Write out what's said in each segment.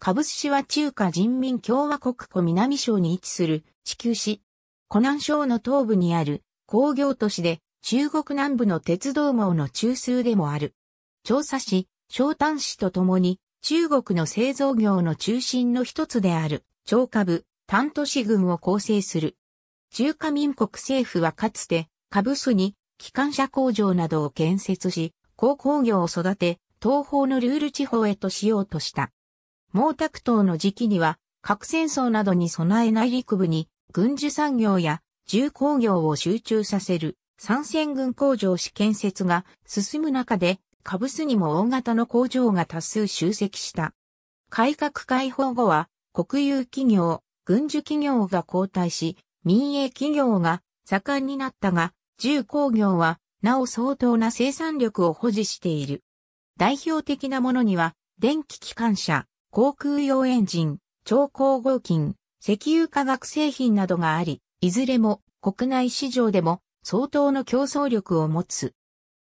カブス市は中華人民共和国湖南省に位置する地球市。湖南省の東部にある工業都市で中国南部の鉄道網の中枢でもある。調査市、商丹市とともに中国の製造業の中心の一つである長下部、丹都市群を構成する。中華民国政府はかつてカブスに機関車工場などを建設し、鉱工業を育て、東方のルール地方へとしようとした。毛沢東の時期には、核戦争などに備えない陸部に、軍需産業や重工業を集中させる参戦軍工場試建設が進む中で、カブスにも大型の工場が多数集積した。改革開放後は、国有企業、軍需企業が交代し、民営企業が盛んになったが、重工業はなお相当な生産力を保持している。代表的なものには、電気機関車、航空用エンジン、超光合金、石油化学製品などがあり、いずれも国内市場でも相当の競争力を持つ。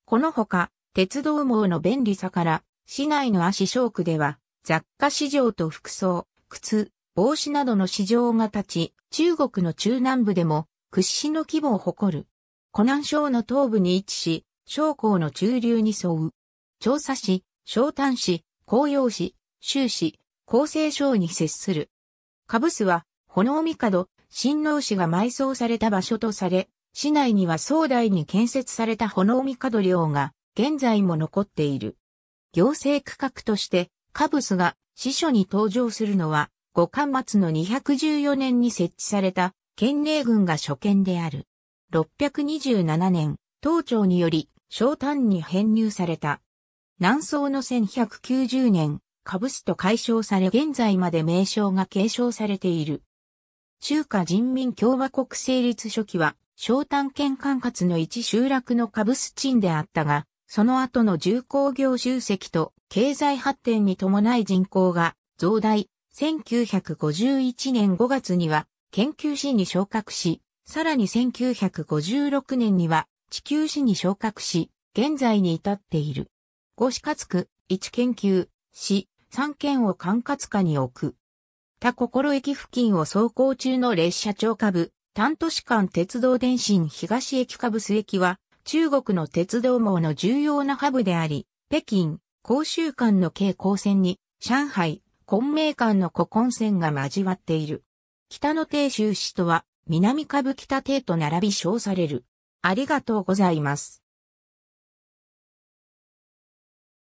このほか、鉄道網の便利さから、市内の足小区では、雑貨市場と服装、靴、帽子などの市場が立ち、中国の中南部でも屈指の規模を誇る。湖南省の東部に位置し、将校の中流に沿う。調査市、湘丹市、紅葉市、終始、厚生省に接する。カブスは、炎帝、新郎氏が埋葬された場所とされ、市内には壮大に建設された炎帝寮が、現在も残っている。行政区画として、カブスが司書に登場するのは、五巻末の214年に設置された、県令軍が初見である。627年、東朝により、小丹に編入された。南宋の1190年、カブスと解消され現在まで名称が継承されている。中華人民共和国成立初期は、小単県管轄の一集落のカブス鎮であったが、その後の重工業集積と経済発展に伴い人口が増大、1951年5月には研究士に昇格し、さらに1956年には地球史に昇格し、現在に至っている。五市活区、一研究、市、三県を管轄下に置く。他心駅付近を走行中の列車長下部、単都市間鉄道電信東駅下部須駅は、中国の鉄道網の重要なハブであり、北京、広州間の京高線に、上海、昆明間の古今線が交わっている。北の定州市とは、南下部北帝と並び称される。ありがとうございます。